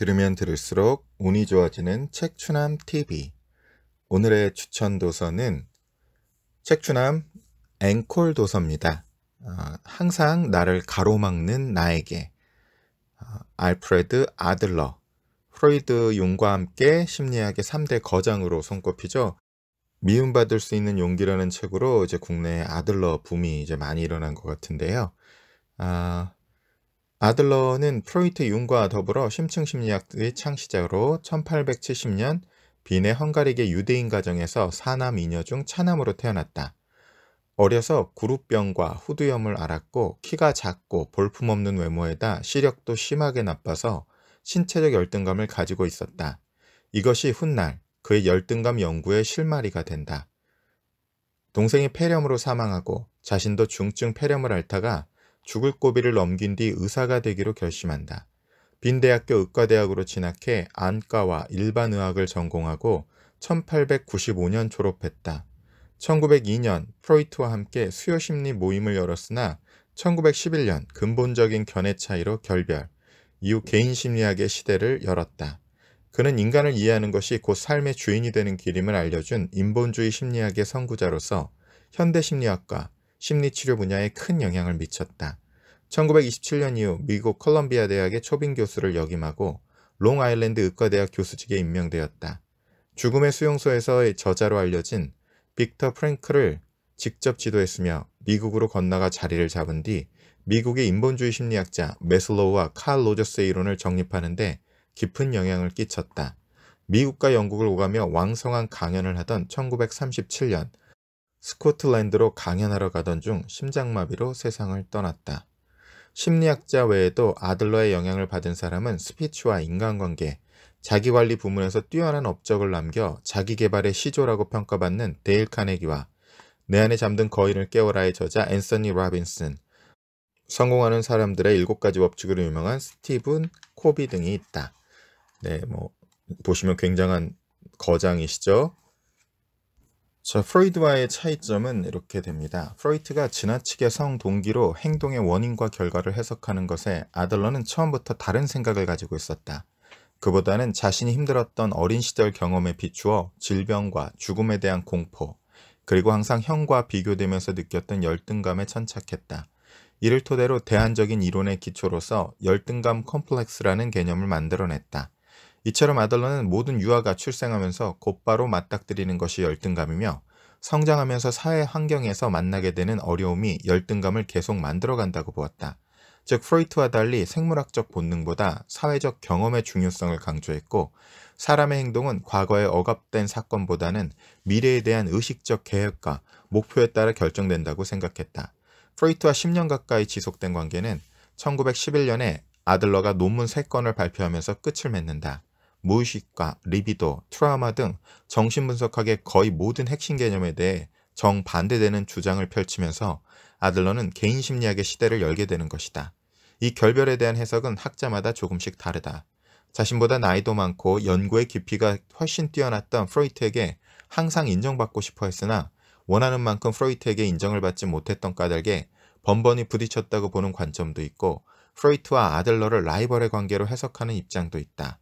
들으면 들을수록 운이 좋아지는 책추남 TV. 오늘의 추천 도서는 책추남 앵콜 도서입니다. 어, 항상 나를 가로막는 나에게 어, 알프레드 아들러, 프로이드 용과 함께 심리학의 3대 거장으로 손꼽히죠. 미움받을 수 있는 용기라는 책으로 이제 국내 아들러 붐이 이제 많이 일어난 것 같은데요. 아, 아들러는 프로이트 융과 더불어 심층 심리학의 창시자로 1870년 빈의 헝가리계 유대인 가정에서 사남 이녀 중 차남으로 태어났다. 어려서 구루병과 후두염을 앓았고 키가 작고 볼품없는 외모에다 시력도 심하게 나빠서 신체적 열등감을 가지고 있었다. 이것이 훗날 그의 열등감 연구의 실마리가 된다. 동생이 폐렴으로 사망하고 자신도 중증 폐렴을 앓다가 죽을 고비를 넘긴 뒤 의사가 되기로 결심한다. 빈대학교 의과대학으로 진학해 안과와 일반의학을 전공하고 1895년 졸업했다. 1902년 프로이트와 함께 수요심리 모임을 열었으나 1911년 근본적인 견해 차이로 결별, 이후 개인심리학의 시대를 열었다. 그는 인간을 이해하는 것이 곧 삶의 주인이 되는 길임을 알려준 인본주의 심리학의 선구자로서 현대심리학과 심리치료 분야에 큰 영향을 미쳤다. 1927년 이후 미국 컬럼비아 대학의 초빙 교수를 역임하고 롱아일랜드 의과대학 교수직에 임명되었다. 죽음의 수용소에서의 저자로 알려진 빅터 프랭크를 직접 지도했으며 미국으로 건너가 자리를 잡은 뒤 미국의 인본주의 심리학자 메슬로우와 칼 로저스의 이론을 정립하는데 깊은 영향을 끼쳤다. 미국과 영국을 오가며 왕성한 강연을 하던 1937년 스코틀랜드로 강연하러 가던 중 심장마비로 세상을 떠났다. 심리학자 외에도 아들러의 영향을 받은 사람은 스피치와 인간관계, 자기관리 부문에서 뛰어난 업적을 남겨 자기개발의 시조라고 평가받는 데일 카네기와 내 안에 잠든 거인을 깨워라의 저자 앤서니 라빈슨, 성공하는 사람들의 일곱 가지 법칙으로 유명한 스티븐 코비 등이 있다. 네, 뭐 보시면 굉장한 거장이시죠. 자, 프로이드와의 차이점은 이렇게 됩니다. 프로이트가 지나치게 성동기로 행동의 원인과 결과를 해석하는 것에 아들러는 처음부터 다른 생각을 가지고 있었다. 그보다는 자신이 힘들었던 어린 시절 경험에 비추어 질병과 죽음에 대한 공포, 그리고 항상 형과 비교되면서 느꼈던 열등감에 천착했다. 이를 토대로 대안적인 이론의 기초로서 열등감 컴플렉스라는 개념을 만들어냈다. 이처럼 아들러는 모든 유아가 출생하면서 곧바로 맞닥뜨리는 것이 열등감이며 성장하면서 사회 환경에서 만나게 되는 어려움이 열등감을 계속 만들어간다고 보았다. 즉 프로이트와 달리 생물학적 본능보다 사회적 경험의 중요성을 강조했고 사람의 행동은 과거에 억압된 사건보다는 미래에 대한 의식적 계획과 목표에 따라 결정된다고 생각했다. 프로이트와 10년 가까이 지속된 관계는 1911년에 아들러가 논문 3건을 발표하면서 끝을 맺는다. 무의식과 리비도, 트라우마 등 정신분석학의 거의 모든 핵심 개념에 대해 정반대되는 주장을 펼치면서 아들러는 개인심리학의 시대를 열게 되는 것이다. 이 결별에 대한 해석은 학자마다 조금씩 다르다. 자신보다 나이도 많고 연구의 깊이가 훨씬 뛰어났던 프로이트에게 항상 인정받고 싶어 했으나 원하는 만큼 프로이트에게 인정을 받지 못했던 까닭에 번번이 부딪혔다고 보는 관점도 있고 프로이트와 아들러를 라이벌의 관계로 해석하는 입장도 있다.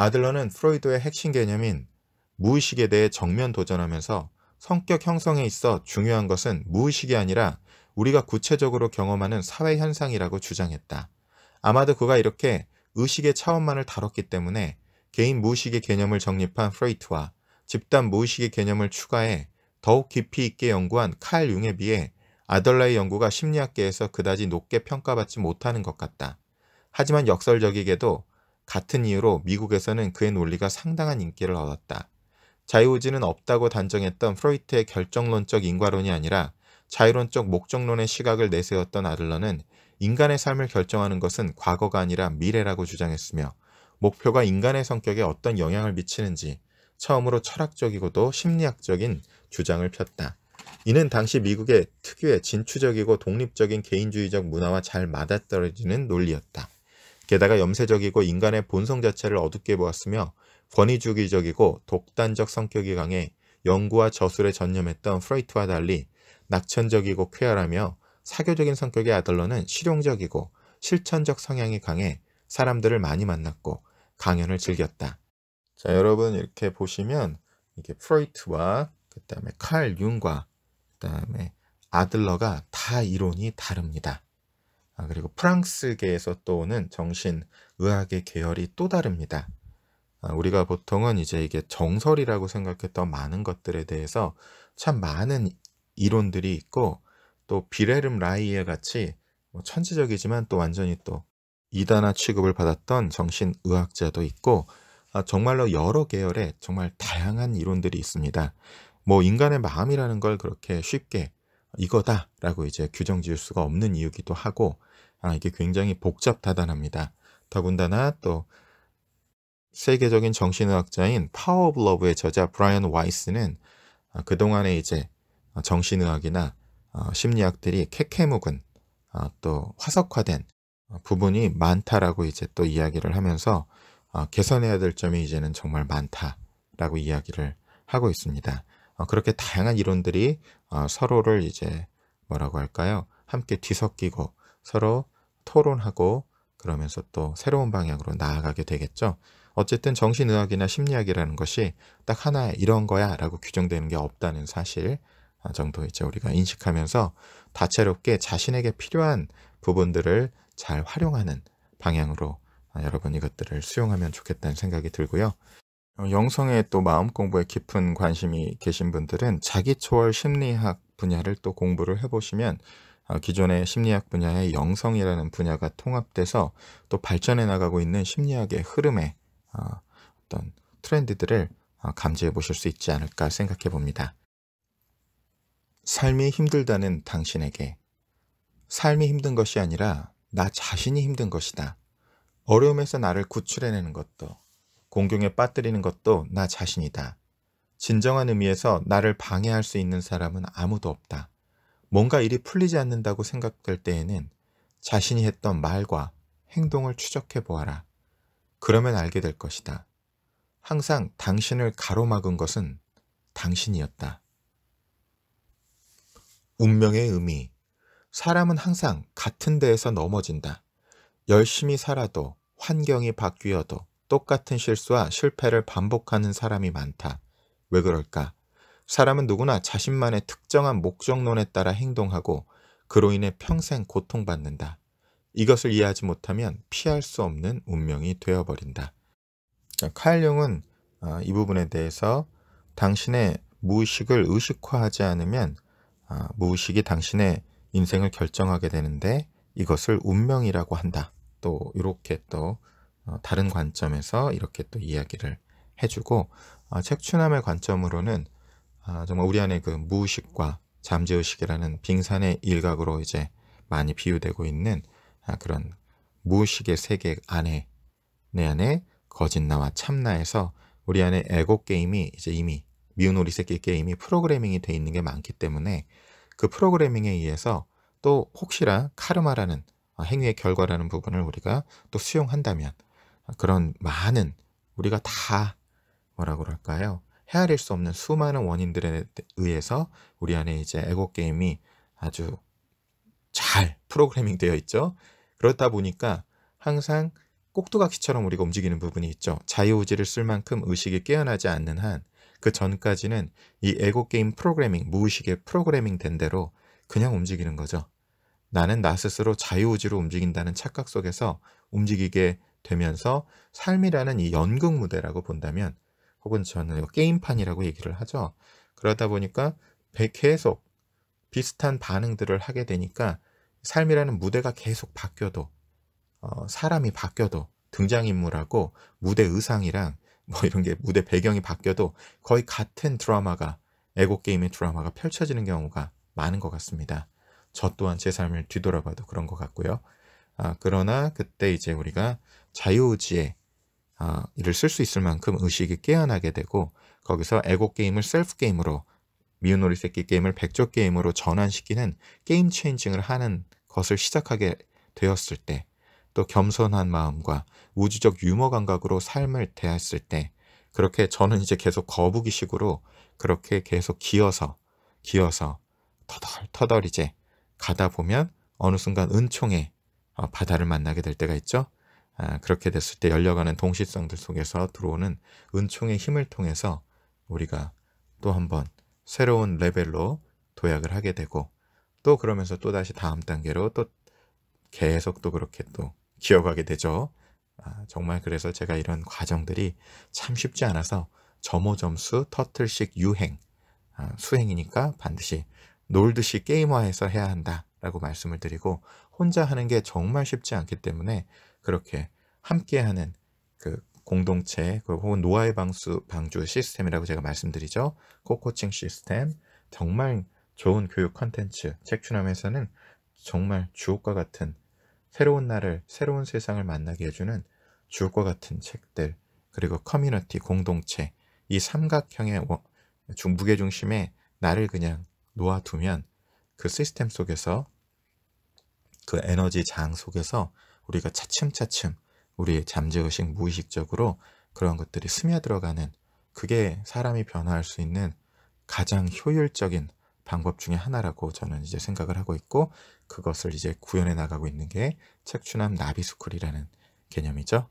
아들러는 프로이드의 핵심 개념인 무의식에 대해 정면 도전하면서 성격 형성에 있어 중요한 것은 무의식이 아니라 우리가 구체적으로 경험하는 사회 현상이라고 주장했다. 아마도 그가 이렇게 의식의 차원만을 다뤘기 때문에 개인 무의식의 개념을 정립한 프레이트와 집단 무의식의 개념을 추가해 더욱 깊이 있게 연구한 칼 융에 비해 아덜라의 연구가 심리학계에서 그다지 높게 평가받지 못하는 것 같다. 하지만 역설적이게도 같은 이유로 미국에서는 그의 논리가 상당한 인기를 얻었다. 자유의지는 없다고 단정했던 프로이트의 결정론적 인과론이 아니라 자유론적 목적론의 시각을 내세웠던 아들러는 인간의 삶을 결정하는 것은 과거가 아니라 미래라고 주장했으며 목표가 인간의 성격에 어떤 영향을 미치는지 처음으로 철학적이고도 심리학적인 주장을 폈다. 이는 당시 미국의 특유의 진취적이고 독립적인 개인주의적 문화와 잘 맞아떨어지는 논리였다. 게다가 염세적이고 인간의 본성 자체를 어둡게 보았으며 권위주기적이고 독단적 성격이 강해 연구와 저술에 전념했던 프로이트와 달리 낙천적이고 쾌활하며 사교적인 성격의 아들러는 실용적이고 실천적 성향이 강해 사람들을 많이 만났고 강연을 즐겼다. 자 여러분 이렇게 보시면 이게 프로이트와 그 다음에 칼 융과 그 다음에 아들러가 다 이론이 다릅니다. 아, 그리고 프랑스계에서 또 오는 정신의학의 계열이 또 다릅니다. 아, 우리가 보통은 이제 이게 정설이라고 생각했던 많은 것들에 대해서 참 많은 이론들이 있고 또 비레름 라이에 같이 뭐 천지적이지만 또 완전히 또 이단화 취급을 받았던 정신의학자도 있고 아, 정말로 여러 계열의 정말 다양한 이론들이 있습니다. 뭐 인간의 마음이라는 걸 그렇게 쉽게 이거다라고 이제 규정 지을 수가 없는 이유기도 하고 아, 이게 굉장히 복잡다단합니다. 더군다나 또 세계적인 정신의학자인 파워 오브 러브의 저자 브라이언 와이스는 아, 그동안에 이제 정신의학이나 어, 심리학들이 캐캐묵은 아, 또 화석화된 부분이 많다라고 이제 또 이야기를 하면서 아, 개선해야 될 점이 이제는 정말 많다라고 이야기를 하고 있습니다. 어, 그렇게 다양한 이론들이 어, 서로를 이제 뭐라고 할까요? 함께 뒤섞이고 서로 토론하고 그러면서 또 새로운 방향으로 나아가게 되겠죠. 어쨌든 정신의학이나 심리학이라는 것이 딱 하나 의 이런 거야 라고 규정되는 게 없다는 사실 어, 정도 이제 우리가 인식하면서 다채롭게 자신에게 필요한 부분들을 잘 활용하는 방향으로 여러분 이것들을 수용하면 좋겠다는 생각이 들고요. 어, 영성의 또 마음 공부에 깊은 관심이 계신 분들은 자기 초월 심리학 분야를 또 공부를 해보시면 어, 기존의 심리학 분야의 영성이라는 분야가 통합돼서 또 발전해 나가고 있는 심리학의 흐름에 어, 어떤 트렌드들을 감지해 보실 수 있지 않을까 생각해 봅니다. 삶이 힘들다는 당신에게 삶이 힘든 것이 아니라 나 자신이 힘든 것이다. 어려움에서 나를 구출해내는 것도 공경에 빠뜨리는 것도 나 자신이다. 진정한 의미에서 나를 방해할 수 있는 사람은 아무도 없다. 뭔가 일이 풀리지 않는다고 생각될 때에는 자신이 했던 말과 행동을 추적해 보아라. 그러면 알게 될 것이다. 항상 당신을 가로막은 것은 당신이었다. 운명의 의미. 사람은 항상 같은 데에서 넘어진다. 열심히 살아도 환경이 바뀌어도 똑같은 실수와 실패를 반복하는 사람이 많다. 왜 그럴까? 사람은 누구나 자신만의 특정한 목적론에 따라 행동하고 그로 인해 평생 고통받는다. 이것을 이해하지 못하면 피할 수 없는 운명이 되어버린다. 칼룡은이 어, 부분에 대해서 당신의 무의식을 의식화하지 않으면 어, 무의식이 당신의 인생을 결정하게 되는데 이것을 운명이라고 한다. 또 이렇게 또 어, 다른 관점에서 이렇게 또 이야기를 해주고 어, 책춘함의 관점으로는 아, 정말 우리 안에 그 무의식과 잠재의식이라는 빙산의 일각으로 이제 많이 비유되고 있는 아, 그런 무의식의 세계 안에 내 안에 거짓나와 참나에서 우리 안에 에고 게임이 이제 이미 미운 오리 새끼 게임이 프로그래밍이 돼 있는 게 많기 때문에 그 프로그래밍에 의해서 또혹시라 카르마라는 어, 행위의 결과라는 부분을 우리가 또 수용한다면 그런 많은 우리가 다 뭐라 고 그럴까요? 헤아릴 수 없는 수많은 원인들에 의해서 우리 안에 이제 에고 게임이 아주 잘 프로그래밍 되어 있죠. 그렇다 보니까 항상 꼭두각시처럼 우리가 움직이는 부분이 있죠. 자유의지를 쓸 만큼 의식이 깨어나지 않는 한 그 전까지는 이 에고 게임 프로그래밍, 무의식의 프로그래밍 된 대로 그냥 움직이는 거죠. 나는 나 스스로 자유의지로 움직인다는 착각 속에서 움직이게 되면서 삶이라는 이 연극 무대라고 본다면 혹은 저는 게임판이라고 얘기를 하죠. 그러다 보니까 계속 비슷한 반응들을 하게 되니까 삶이라는 무대가 계속 바뀌어도 어, 사람이 바뀌어도 등장인물하고 무대 의상이랑 뭐 이런 게 무대 배경이 바뀌어도 거의 같은 드라마가 에고 게임의 드라마가 펼쳐지는 경우가 많은 것 같습니다. 저 또한 제 삶을 뒤돌아봐도 그런 것 같고요. 아, 그러나 그때 이제 우리가 자유의지에 어, 아, 이를 쓸 수 있을 만큼 의식이 깨어나게 되고 거기서 에고 게임을 셀프 게임으로 미운오리 새끼 게임을 백조 게임으로 전환시키는 게임 체인징을 하는 것을 시작하게 되었을 때 또 겸손한 마음과 우주적 유머 감각으로 삶을 대했을 때 그렇게 저는 이제 계속 거북이식으로 그렇게 계속 기어서 기어서 터덜터덜 이제 가다 보면 어느 순간 은총의 어, 바다를 만나게 될 때가 있죠. 아, 그렇게 됐을 때 열려가는 동시성들 속에서 들어오는 은총의 힘을 통해서 우리가 또 한 번 새로운 레벨로 도약을 하게 되고 또 그러면서 또 다시 다음 단계로 또 계속 또 그렇게 또 기어가게 되죠. 아, 정말 그래서 제가 이런 과정들이 참 쉽지 않아서 점호점수 터틀식 유행 아, 수행이니까 반드시 놀듯이 게임화해서 해야 한다라고 말씀을 드리고 혼자 하는 게 정말 쉽지 않기 때문에 그렇게 함께하는 그 공동체 그리고 혹은 노화의 방수 방주 시스템이라고 제가 말씀드리죠. 코코칭 시스템 정말 좋은 교육 컨텐츠 책추남에서는 정말 주옥과 같은 새로운 날을 새로운 세상을 만나게 해주는 주옥과 같은 책들 그리고 커뮤니티 공동체 이 삼각형의 중부계 중심에 나를 그냥 놓아두면 그 시스템 속에서 그 에너지 장 속에서 우리가 차츰차츰 우리의 잠재의식 무의식적으로 그런 것들이 스며들어가는 그게 사람이 변화할 수 있는 가장 효율적인 방법 중의 하나라고 저는 이제 생각을 하고 있고 그것을 이제 구현해 나가고 있는 게 책추남 나비스쿨이라는 개념이죠.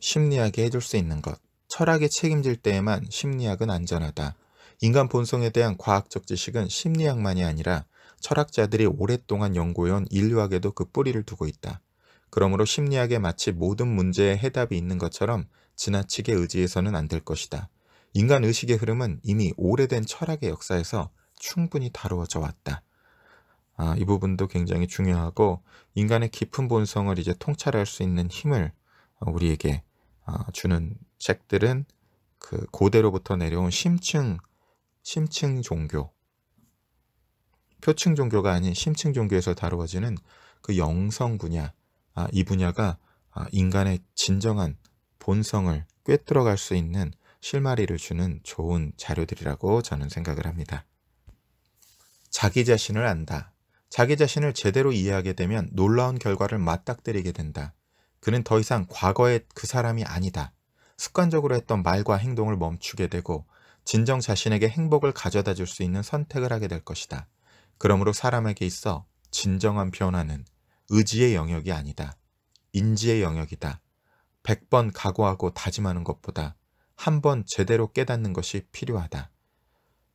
심리학이 해줄 수 있는 것, 철학이 책임질 때에만 심리학은 안전하다. 인간 본성에 대한 과학적 지식은 심리학만이 아니라 철학자들이 오랫동안 연구해온 인류학에도 그 뿌리를 두고 있다. 그러므로 심리학에 마치 모든 문제에 해답이 있는 것처럼 지나치게 의지해서는 안 될 것이다. 인간 의식의 흐름은 이미 오래된 철학의 역사에서 충분히 다루어져 왔다. 아, 이 부분도 굉장히 중요하고 인간의 깊은 본성을 이제 통찰할 수 있는 힘을 우리에게 아, 주는 책들은 그 고대로부터 내려온 심층 심층 종교. 표층 종교가 아닌 심층 종교에서 다루어지는 그 영성 분야, 아, 이 분야가 아, 인간의 진정한 본성을 꿰뚫어갈 수 있는 실마리를 주는 좋은 자료들이라고 저는 생각을 합니다. 자기 자신을 안다. 자기 자신을 제대로 이해하게 되면 놀라운 결과를 맞닥뜨리게 된다. 그는 더 이상 과거의 그 사람이 아니다. 습관적으로 했던 말과 행동을 멈추게 되고 진정 자신에게 행복을 가져다 줄 수 있는 선택을 하게 될 것이다. 그러므로 사람에게 있어 진정한 변화는 의지의 영역이 아니다. 인지의 영역이다. 100번 각오하고 다짐하는 것보다 한 번 제대로 깨닫는 것이 필요하다.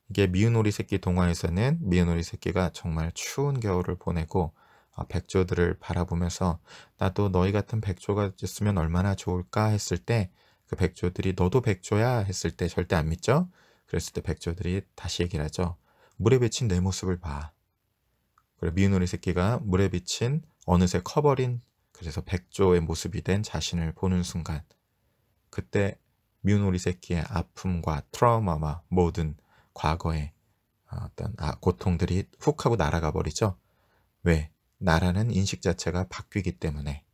이게 미운 오리 새끼 동화에서는 미운 오리 새끼가 정말 추운 겨울을 보내고 어, 백조들을 바라보면서 나도 너희 같은 백조가 됐으면 얼마나 좋을까 했을 때그 백조들이 너도 백조야 했을 때 절대 안 믿죠? 그랬을 때 백조들이 다시 얘기를 하죠. 물에 비친 내 모습을 봐. 그래 미운 우리 새끼가 물에 비친 어느새 커버린 그래서 백조의 모습이 된 자신을 보는 순간 그때 미운 우리 새끼의 아픔과 트라우마와 모든 과거의 어, 어떤 아, 고통들이 훅 하고 날아가 버리죠. 왜? 나라는 인식 자체가 바뀌기 때문에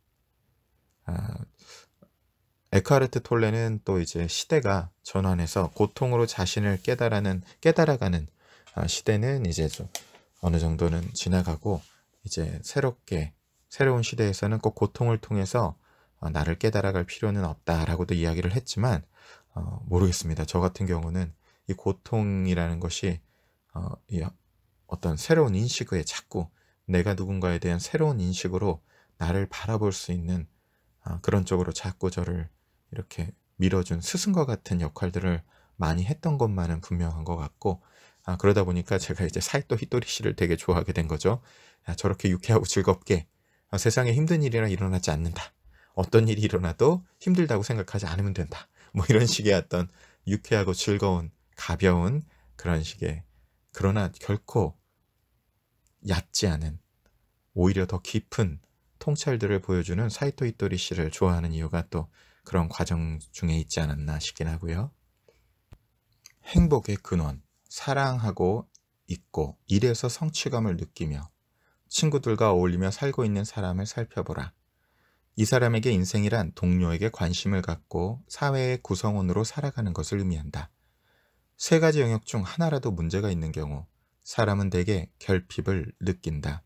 아, 에카르트 톨레는 또 이제 시대가 전환해서 고통으로 자신을 깨달아는 깨달아가는 아, 시대는 이제 좀 어느 정도는 지나가고 이제 새롭게 새로운 시대에서는 꼭 고통을 통해서 어, 나를 깨달아갈 필요는 없다라고도 이야기를 했지만 어, 모르겠습니다. 저 같은 경우는 이 고통이라는 것이 어, 이 어떤 새로운 인식에 자꾸 내가 누군가에 대한 새로운 인식으로 나를 바라볼 수 있는 어, 그런 쪽으로 자꾸 저를 이렇게 밀어준 스승과 같은 역할들을 많이 했던 것만은 분명한 것 같고 아, 그러다 보니까 제가 이제 사이토 히토리 씨를 되게 좋아하게 된 거죠. 아, 저렇게 유쾌하고 즐겁게 아, 세상에 힘든 일이나 일어나지 않는다. 어떤 일이 일어나도 힘들다고 생각하지 않으면 된다. 뭐 이런 식의 어떤 유쾌하고 즐거운 가벼운 그런 식의 그러나 결코 얕지 않은 오히려 더 깊은 통찰들을 보여주는 사이토 히토리 씨를 좋아하는 이유가 또 그런 과정 중에 있지 않았나 싶긴 하고요. 행복의 근원, 사랑하고 있고 일에서 성취감을 느끼며 친구들과 어울리며 살고 있는 사람을 살펴보라. 이 사람에게 인생이란 동료에게 관심을 갖고 사회의 구성원으로 살아가는 것을 의미한다. 세 가지 영역 중 하나라도 문제가 있는 경우 사람은 대개 결핍을 느낀다.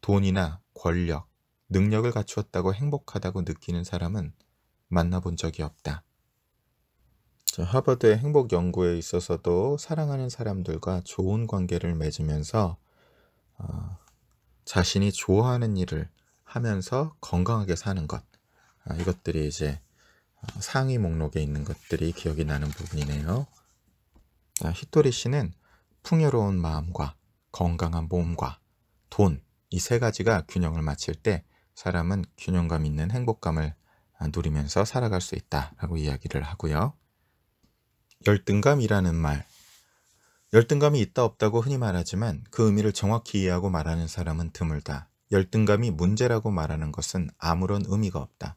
돈이나 권력, 능력을 갖추었다고 행복하다고 느끼는 사람은 만나본 적이 없다. 하버드의 행복 연구에 있어서도 사랑하는 사람들과 좋은 관계를 맺으면서 어, 자신이 좋아하는 일을 하면서 건강하게 사는 것 아, 이것들이 이제 어, 상위 목록에 있는 것들이 기억이 나는 부분이네요. 자, 아, 히토리 씨는 풍요로운 마음과 건강한 몸과 돈 이 세 가지가 균형을 맞출 때 사람은 균형감 있는 행복감을 아, 누리면서 살아갈 수 있다라고 이야기를 하고요. 열등감이라는 말. 열등감이 있다 없다고 흔히 말하지만 그 의미를 정확히 이해하고 말하는 사람은 드물다. 열등감이 문제라고 말하는 것은 아무런 의미가 없다.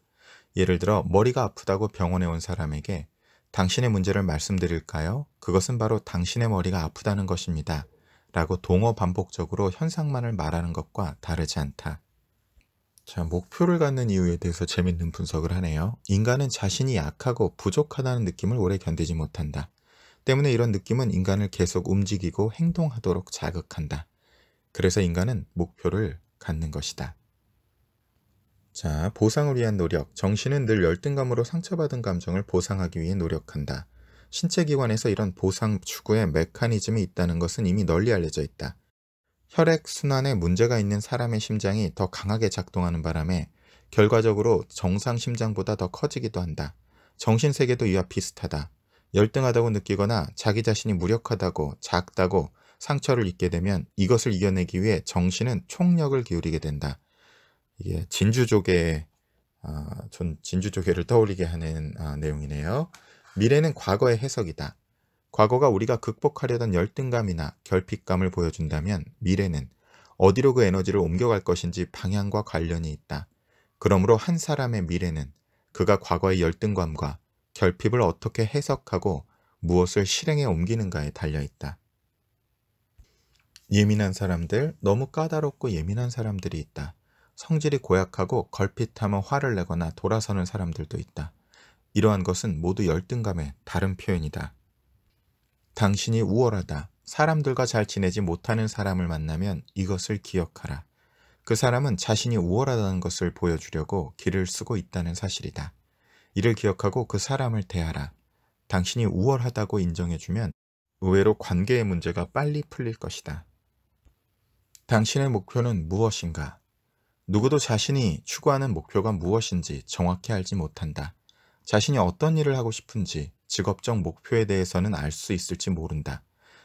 예를 들어 머리가 아프다고 병원에 온 사람에게 당신의 문제를 말씀드릴까요? 그것은 바로 당신의 머리가 아프다는 것입니다. 라고 동어 반복적으로 현상만을 말하는 것과 다르지 않다. 자, 목표를 갖는 이유에 대해서 재밌는 분석을 하네요. 인간은 자신이 약하고 부족하다는 느낌을 오래 견디지 못한다. 때문에 이런 느낌은 인간을 계속 움직이고 행동하도록 자극한다. 그래서 인간은 목표를 갖는 것이다. 자, 보상을 위한 노력. 정신은 늘 열등감으로 상처받은 감정을 보상하기 위해 노력한다. 신체기관에서 이런 보상 추구의 메커니즘이 있다는 것은 이미 널리 알려져 있다. 혈액순환에 문제가 있는 사람의 심장이 더 강하게 작동하는 바람에 결과적으로 정상 심장보다 더 커지기도 한다. 정신세계도 이와 비슷하다. 열등하다고 느끼거나 자기 자신이 무력하다고 작다고 상처를 입게 되면 이것을 이겨내기 위해 정신은 총력을 기울이게 된다. 이게 진주조개 아, 전 진주조개를 떠올리게 하는 아, 내용이네요. 미래는 과거의 해석이다. 과거가 우리가 극복하려던 열등감이나 결핍감을 보여준다면 미래는 어디로 그 에너지를 옮겨갈 것인지 방향과 관련이 있다. 그러므로 한 사람의 미래는 그가 과거의 열등감과 결핍을 어떻게 해석하고 무엇을 실행에 옮기는가에 달려있다. 예민한 사람들, 너무 까다롭고 예민한 사람들이 있다. 성질이 고약하고 걸핏하면 화를 내거나 돌아서는 사람들도 있다. 이러한 것은 모두 열등감의 다른 표현이다. 당신이 우월하다. 사람들과 잘 지내지 못하는 사람을 만나면 이것을 기억하라. 그 사람은 자신이 우월하다는 것을 보여주려고 길을 쓰고 있다는 사실이다. 이를 기억하고 그 사람을 대하라. 당신이 우월하다고 인정해주면 의외로 관계의 문제가 빨리 풀릴 것이다. 당신의 목표는 무엇인가? 누구도 자신이 추구하는 목표가 무엇인지 정확히 알지 못한다. 자신이 어떤 일을 하고 싶은지 직업적 목표에 대해서는 알 수 있을지 모른다.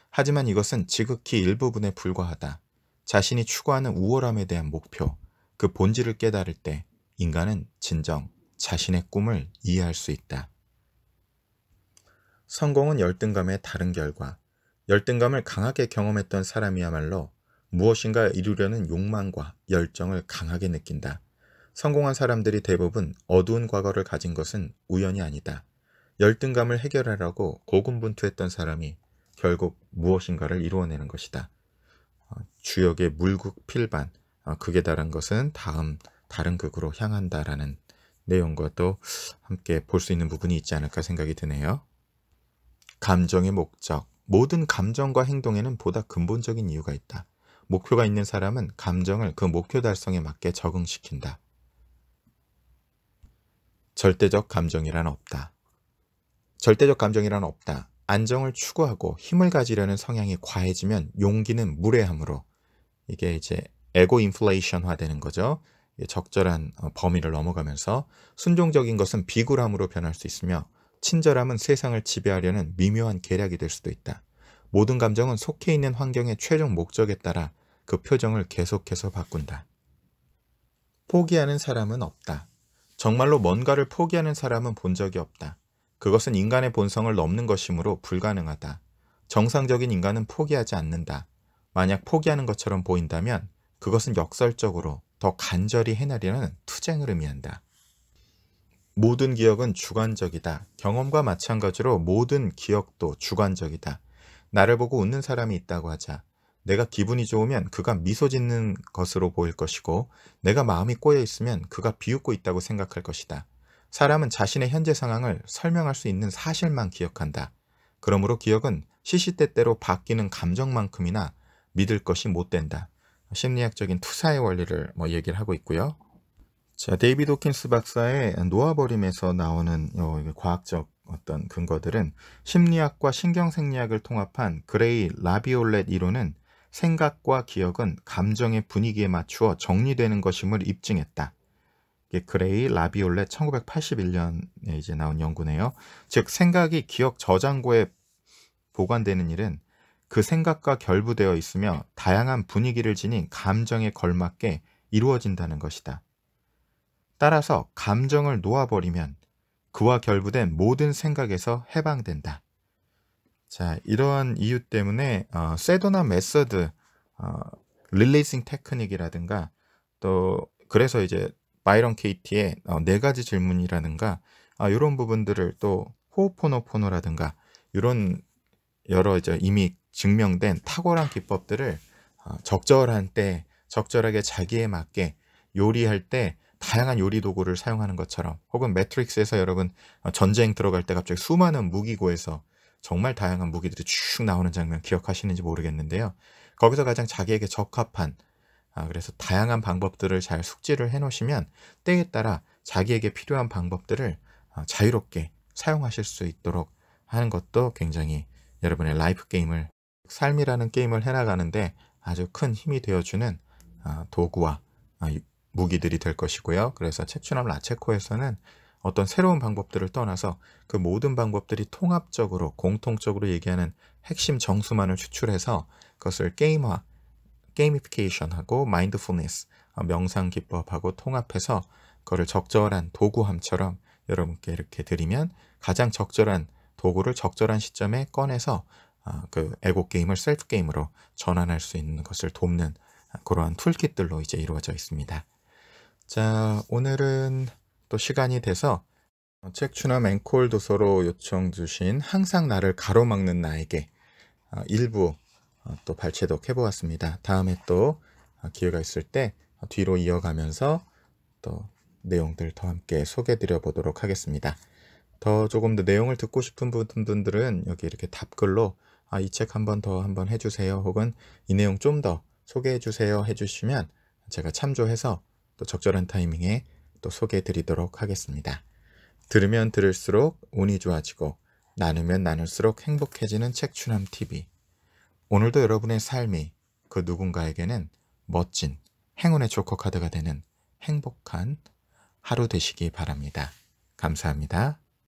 하지만 이것은 지극히 일부분에 불과하다. 자신이 추구하는 우월함에 대한 목표, 그 본질을 깨달을 때 인간은 진정 자신의 꿈을 이해할 수 있다. 성공은 열등감의 다른 결과. 열등감을 강하게 경험했던 사람이야말로 무엇인가 이루려는 욕망과 열정을 강하게 느낀다. 성공한 사람들이 대부분 어두운 과거를 가진 것은 우연이 아니다. 열등감을 해결하라고 고군분투했던 사람이 결국 무엇인가를 이루어내는 것이다. 어, 주역의 물국 필반, 극에 어, 달한 것은 다음 다른 극으로 향한다라는 내용과도 함께 볼 수 있는 부분이 있지 않을까 생각이 드네요. 감정의 목적. 모든 감정과 행동에는 보다 근본적인 이유가 있다. 목표가 있는 사람은 감정을 그 목표 달성에 맞게 적응시킨다. 절대적 감정이란 없다. 절대적 감정이란 없다. 안정을 추구하고 힘을 가지려는 성향이 과해지면 용기는 무례함으로 이게 이제 에고 인플레이션화 되는 거죠. 적절한 어, 범위를 넘어가면서 순종적인 것은 비굴함으로 변할 수 있으며 친절함은 세상을 지배하려는 미묘한 계략이 될 수도 있다. 모든 감정은 속해 있는 환경의 최종 목적에 따라 그 표정을 계속해서 바꾼다. 포기하는 사람은 없다. 정말로 뭔가를 포기하는 사람은 본 적이 없다. 그것은 인간의 본성을 넘는 것이므로 불가능하다. 정상적인 인간은 포기하지 않는다. 만약 포기하는 것처럼 보인다면 그것은 역설적으로 더 간절히 해나려는 투쟁을 의미한다. 모든 기억은 주관적이다. 경험과 마찬가지로 모든 기억도 주관적이다. 나를 보고 웃는 사람이 있다고 하자. 내가 기분이 좋으면 그가 미소 짓는 것으로 보일 것이고 내가 마음이 꼬여 있으면 그가 비웃고 있다고 생각할 것이다. 사람은 자신의 현재 상황을 설명할 수 있는 사실만 기억한다. 그러므로 기억은 시시때때로 바뀌는 감정만큼이나 믿을 것이 못 된다. 심리학적인 투사의 원리를 뭐 얘기를 하고 있고요. 자, 데이비드 오킨스 박사의 노아버림에서 나오는 과학적 어떤 근거들은 심리학과 신경생리학을 통합한 그레이 라비올렛 이론은 생각과 기억은 감정의 분위기에 맞추어 정리되는 것임을 입증했다. 그레이 라비올레 1981년에 이제 나온 연구네요. 즉 생각이 기억 저장고에 보관되는 일은 그 생각과 결부되어 있으며 다양한 분위기를 지닌 감정에 걸맞게 이루어진다는 것이다. 따라서 감정을 놓아버리면 그와 결부된 모든 생각에서 해방된다. 자, 이러한 이유 때문에 어, 쇠도나 메서드, 어, 릴레이싱 테크닉이라든가 또 그래서 이제 바이런 케이티의 어, 네 가지 질문이라든가 아, 이런 부분들을 또 호호포노포노라든가 이런 여러 이제 이미 증명된 탁월한 기법들을 어, 적절한 때 적절하게 자기에 맞게 요리할 때 다양한 요리 도구를 사용하는 것처럼 혹은 매트릭스에서 여러분 어, 전쟁 들어갈 때 갑자기 수많은 무기고에서 정말 다양한 무기들이 쭉 나오는 장면 기억하시는지 모르겠는데요. 거기서 가장 자기에게 적합한 아, 그래서 다양한 방법들을 잘 숙지를 해놓으시면 때에 따라 자기에게 필요한 방법들을 아, 자유롭게 사용하실 수 있도록 하는 것도 굉장히 여러분의 라이프 게임을 삶이라는 게임을 해나가는데 아주 큰 힘이 되어주는 아, 도구와 아, 무기들이 될 것이고요. 그래서 책추남 라체코에서는 어떤 새로운 방법들을 떠나서 그 모든 방법들이 통합적으로 공통적으로 얘기하는 핵심 정수만을 추출해서 그것을 게임화, 게이미피케이션하고 마인드풀니스, 어, 명상 기법하고 통합해서 그거를 적절한 도구함처럼 여러분께 이렇게 드리면 가장 적절한 도구를 적절한 시점에 꺼내서 어, 그 에고 게임을 셀프 게임으로 전환할 수 있는 것을 돕는 그러한 툴킷들로 이제 이루어져 있습니다. 자, 오늘은 또 시간이 돼서 책추나 앵콜 도서로 요청 주신 항상 나를 가로막는 나에게 어, 일부 어, 또 발췌독 해보았습니다. 다음에 또 어, 기회가 있을 때 뒤로 이어가면서 또 내용들 더 함께 소개드려 보도록 하겠습니다. 더 조금 더 내용을 듣고 싶은 분들은 여기 이렇게 답글로 아, 이책 한 번 더 한번 해주세요. 혹은 이 내용 좀 더 소개해주세요 해주시면 제가 참조해서 또 적절한 타이밍에 또 소개해 드리도록 하겠습니다. 들으면 들을수록 운이 좋아지고 나누면 나눌수록 행복해지는 책추남 TV. 오늘도 여러분의 삶이 그 누군가에게는 멋진 행운의 조커 카드가 되는 행복한 하루 되시기 바랍니다. 감사합니다.